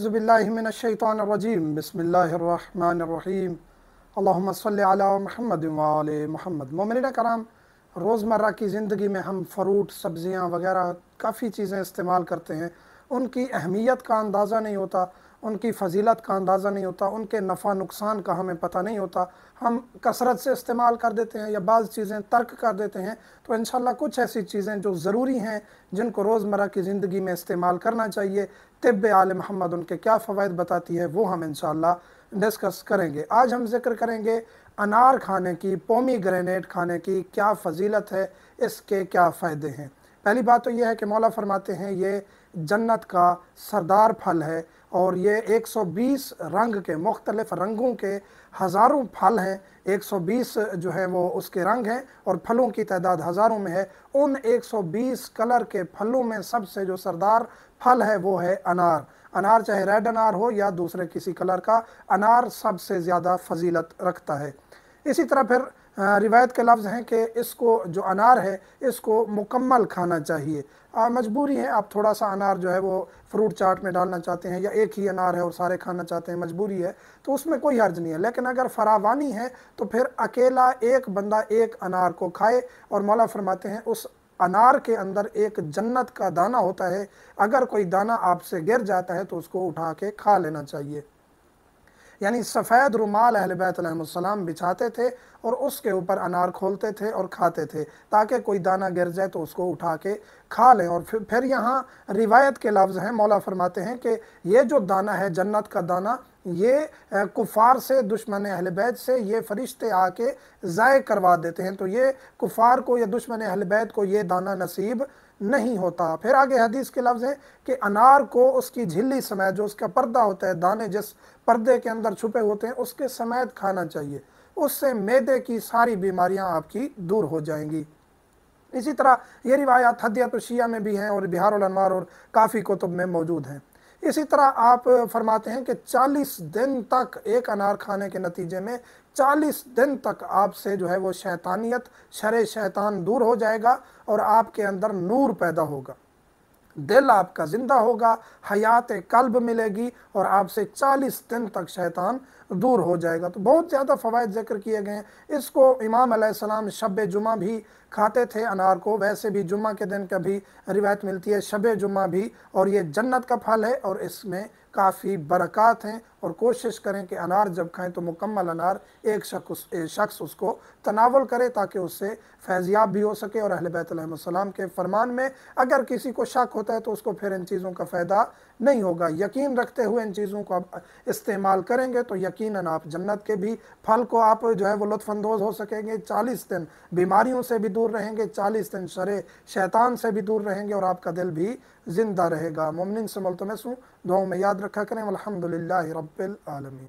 ज़बिल्लिमिनशैतरजीम बसमीम महमद महमद ममिन कराम रोज़मर्रा की ज़िंदगी में हम फ्रूट सब्ज़ियाँ वगैरह काफ़ी चीज़ें इस्तेमाल करते हैं उनकी अहमियत का अंदाज़ा नहीं होता उनकी फजीलत का अंदाज़ा नहीं होता उनके नफ़ा नुकसान का हमें पता नहीं होता हम कसरत से इस्तेमाल कर देते हैं या बाज़ चीज़ें तर्क कर देते हैं तो इन कुछ ऐसी चीज़ें जो ज़रूरी हैं जिनको रोज़मर्रा की ज़िंदगी में इस्तेमाल करना चाहिए तिब आल महमद उनके क्या फ़वाद बताती है वो हम इन डिस्कस करेंगे आज हम जिक्र करेंगे अनार खाने की पोमी ग्रेनेड खाने की क्या फजीलत है इसके क्या फ़ायदे हैं पहली बात तो यह है कि मौला फरमाते हैं ये जन्नत का सरदार फल है और ये 120 रंग के मुख्तलिफ़ रंगों के हज़ारों फल हैं 120 जो है वो उसके रंग हैं और फलों की तादाद हज़ारों में है उन 120 कलर के फलों में सबसे जो सरदार फल है वो है अनार अनार चाहे रेड अनार हो या दूसरे किसी कलर का अनार सबसे ज़्यादा फजीलत रखता है इसी तरह फिर रिवायत के लफ्ज़ हैं कि इसको जो अनार है इसको मुकम्मल खाना चाहिए मजबूरी है आप थोड़ा सा अनार जो है वो फ्रूट चाट में डालना चाहते हैं या एक ही अनार है और सारे खाना चाहते हैं मजबूरी है तो उसमें कोई हर्ज नहीं है लेकिन अगर फरावानी है तो फिर अकेला एक बंदा एक अनार को खाए और मौला फरमाते हैं उस अनार के अंदर एक जन्नत का दाना होता है अगर कोई दाना आपसे गिर जाता है तो उसको उठा के खा लेना चाहिए यानी सफ़ेद रुमाल अहल बिछाते थे और उसके ऊपर अनार खोलते थे और खाते थे ताकि कोई दाना गिर जाए तो उसको उठा के खा लें और फिर फिर यहाँ रिवायत के लफ्ज़ हैं मौला फरमाते हैं कि ये जो दाना है जन्नत का दाना ये कुफार से दुश्मन अहल बैत से ये फरिश्ते आके ज़ाय करवा देते हैं तो ये कुफार को या दुश्मन अहल बैत को ये दाना नसीब नहीं होता फिर आगे हदीस के लफ्ज़ हैं कि अनार को उसकी झिल्ली समेत जो उसका पर्दा होता है दाने जिस पर्दे के अंदर छुपे होते हैं उसके समेत खाना चाहिए उससे मैदे की सारी बीमारियां आपकी दूर हो जाएंगी इसी तरह ये रिवायात तो शिया में भी हैं और बिहार और काफ़ी कुतुब में मौजूद हैं इसी तरह आप फरमाते हैं कि 40 दिन तक एक अनार खाने के नतीजे में 40 दिन तक आपसे जो है वो शैतानियत शर शैतान दूर हो जाएगा और आपके अंदर नूर पैदा होगा दिल आपका ज़िंदा होगा हयात कल्ब मिलेगी और आपसे 40 दिन तक शैतान दूर हो जाएगा तो बहुत ज़्यादा फ़वाद जिक्र किए गए हैं इसको इमाम अलैहिस्सलाम शब जुमा भी खाते थे अनार को वैसे भी जुमा के दिन कभी रिवायत मिलती है शब जुमा भी और ये जन्नत का फल है और इसमें काफ़ी बरक़ात हैं और कोशिश करें कि अनार जब खाएं तो मुकम्मल अनार एक शख्स एक शख्स उसको तनावल करे ताकि उससे फैज़ियाब भी हो सके और अहल बैतम के फरमान में अगर किसी को शक होता है तो उसको फिर इन चीज़ों का फ़ायदा नहीं होगा यकीन रखते हुए इन चीज़ों को आप इस्तेमाल करेंगे तो यकीन आप जन्नत के भी फल को आप जो है वो लुफानंदोज़ हो सकेंगे चालीस दिन बीमारियों से भी दूर रहेंगे चालीस दिन शरे शैतान से भी दूर रहेंगे और आपका दिल भी ज़िंदा रहेगा ममनिन से मुलतमसूँ दो में याद وبركاته نعم الحمد لله رب العالمين